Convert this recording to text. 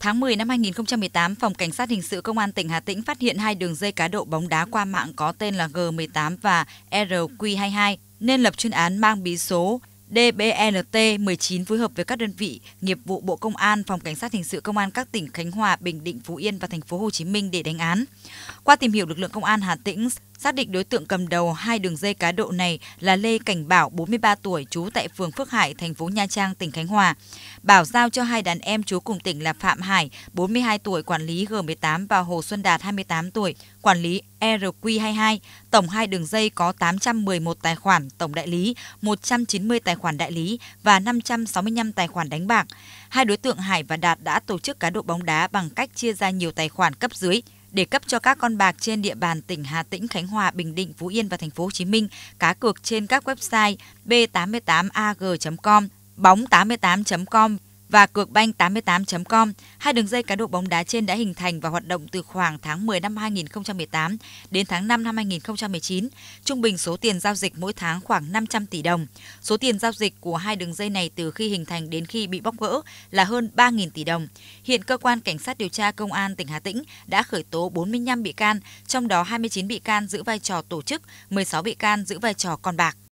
Tháng 10 năm 2018, Phòng Cảnh sát Hình sự Công an tỉnh Hà Tĩnh phát hiện hai đường dây cá độ bóng đá qua mạng có tên là G18 và RQ22 nên lập chuyên án mang bí số DBNT 19 phối hợp với các đơn vị nghiệp vụ Bộ Công an, Phòng Cảnh sát hình sự Công an các tỉnh Khánh Hòa, Bình Định, Phú Yên và thành phố Hồ Chí Minh để đánh án. Qua tìm hiểu lực lượng công an Hà Tĩnh xác định đối tượng cầm đầu hai đường dây cá độ này là Lê Cảnh Bảo 43 tuổi trú tại phường Phước Hải, thành phố Nha Trang, tỉnh Khánh Hòa. Bảo giao cho hai đàn em trú cùng tỉnh là Phạm Hải 42 tuổi quản lý G18 và Hồ Xuân Đạt 28 tuổi quản lý e RQ22. Tổng hai đường dây có 811 tài khoản, tổng đại lý 190 tài khoản đại lý và 565 tài khoản đánh bạc. Hai đối tượng Hải và Đạt đã tổ chức cá độ bóng đá bằng cách chia ra nhiều tài khoản cấp dưới để cấp cho các con bạc trên địa bàn tỉnh Hà Tĩnh, Khánh Hòa, Bình Định, Phú Yên và thành phố Hồ Chí Minh cá cược trên các website b88ag.com, bóng88.com và cược banh88.com. Hai đường dây cá độ bóng đá trên đã hình thành và hoạt động từ khoảng tháng 10 năm 2018 đến tháng 5 năm 2019. Trung bình số tiền giao dịch mỗi tháng khoảng 500 tỷ đồng. Số tiền giao dịch của hai đường dây này từ khi hình thành đến khi bị bóc gỡ là hơn 3.000 tỷ đồng. Hiện cơ quan cảnh sát điều tra công an tỉnh Hà Tĩnh đã khởi tố 45 bị can, trong đó 29 bị can giữ vai trò tổ chức, 16 bị can giữ vai trò con bạc.